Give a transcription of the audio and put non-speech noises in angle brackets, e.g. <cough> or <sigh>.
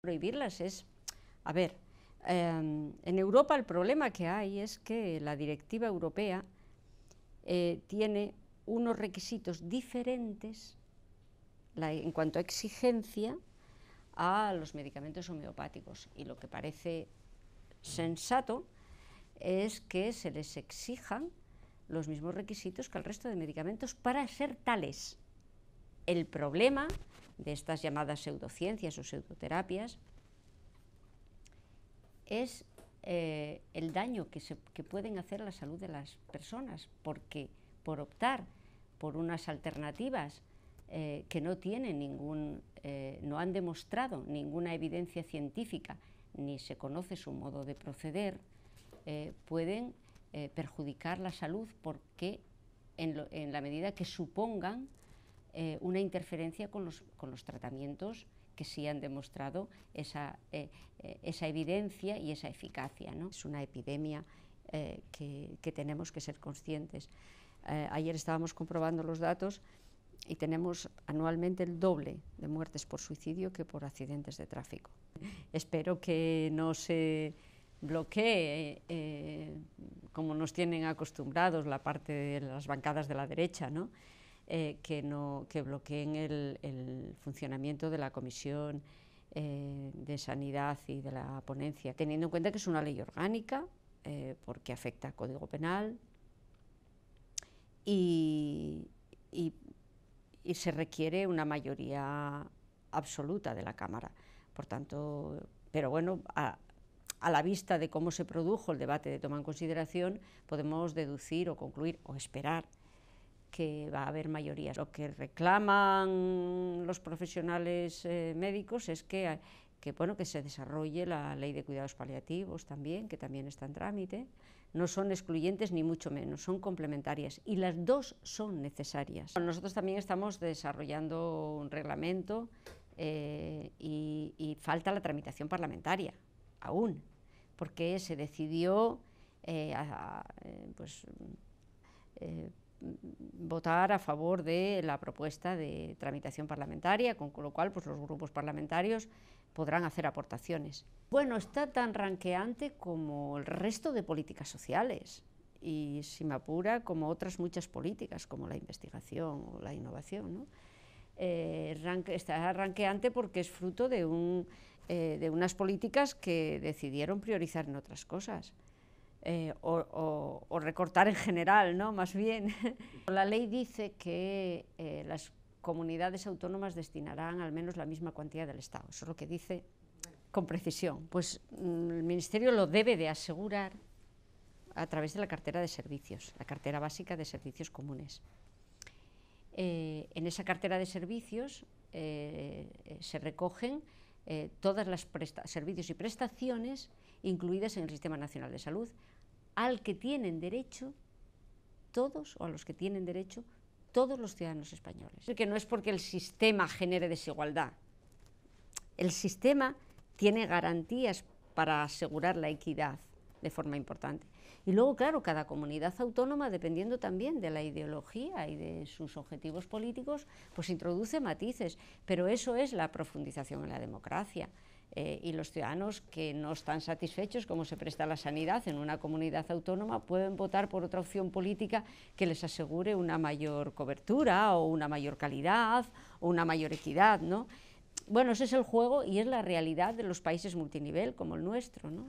prohibirlas es, a ver, em, en Europa el problema que hay es que la directiva europea eh, tiene unos requisitos diferentes en cuanto a exigencia a los medicamentos homeopáticos y lo que parece sensato es que se les exijan los mismos requisitos que al resto de medicamentos para ser tales. El problema de estas llamadas pseudociencias o pseudoterapias, es eh, el daño que, pueden hacer a la salud de las personas, porque por optar por unas alternativas eh, que no tienen ningún, eh, no han demostrado ninguna evidencia científica, ni se conoce su modo de proceder, pueden perjudicar la salud porque en, la medida que supongan eh, una interferencia con los, con los, tratamientos que sí han demostrado esa, eh, eh, esa evidencia y esa eficacia. ¿no? Es una epidemia que, que, tenemos que ser conscientes. ayer estábamos comprobando los datos y tenemos anualmente el doble de muertes por suicidio que por accidentes de tráfico. Espero que no se bloquee, como nos tienen acostumbrados, la parte de las bancadas de la derecha, ¿no? Eh, que, no, que bloqueen el, funcionamiento de la comisión eh, de sanidad y de la ponencia, teniendo en cuenta que es una ley orgánica, eh, porque afecta al Código Penal y, se requiere una mayoría absoluta de la Cámara. Por tanto, pero bueno, a, a la vista de cómo se produjo el debate de toma en consideración, podemos deducir o concluir o esperar que va a haber mayorías. Lo que reclaman los profesionales eh, médicos es que, bueno, que se desarrolle la ley de cuidados paliativos también, que también está en trámite. No son excluyentes ni mucho menos, son complementarias y las dos son necesarias. Nosotros también estamos desarrollando un reglamento eh, y, falta la tramitación parlamentaria, aún, porque se decidió eh, pues, votar a favor de la propuesta de tramitación parlamentaria, con lo cual pues, los grupos parlamentarios podrán hacer aportaciones. Bueno, está tan ranqueante como el resto de políticas sociales y, si me apura, como otras muchas políticas, como la investigación o la innovación. Eh, está ranqueante porque es fruto de, eh, de unas políticas que decidieron priorizar en otras cosas. Eh, o, recortar en general, ¿no? Más bien. <laughs> La ley dice que eh, las comunidades autónomas destinarán al menos la misma cantidad del Estado. Eso es lo que dice con precisión. Pues mm, el Ministerio lo debe de asegurar a través de la cartera de servicios, la cartera básica de servicios comunes. Eh, en esa cartera de servicios se recogen todos los servicios y prestaciones incluidas en el Sistema Nacional de Salud, al que tienen derecho todos o a los que tienen derecho todos los ciudadanos españoles. Que no es porque el sistema genere desigualdad. El sistema tiene garantías para asegurar la equidad de forma importante. Y luego, claro, cada comunidad autónoma, dependiendo también de la ideología y de sus objetivos políticos, pues introduce matices, pero eso es la profundización en la democracia. Eh, y los ciudadanos que no están satisfechos cómo se presta la sanidad en una comunidad autónoma pueden votar por otra opción política que les asegure una mayor cobertura o una mayor calidad o una mayor equidad, ¿no? Bueno, ese es el juego y es la realidad de los países multinivel como el nuestro, ¿no?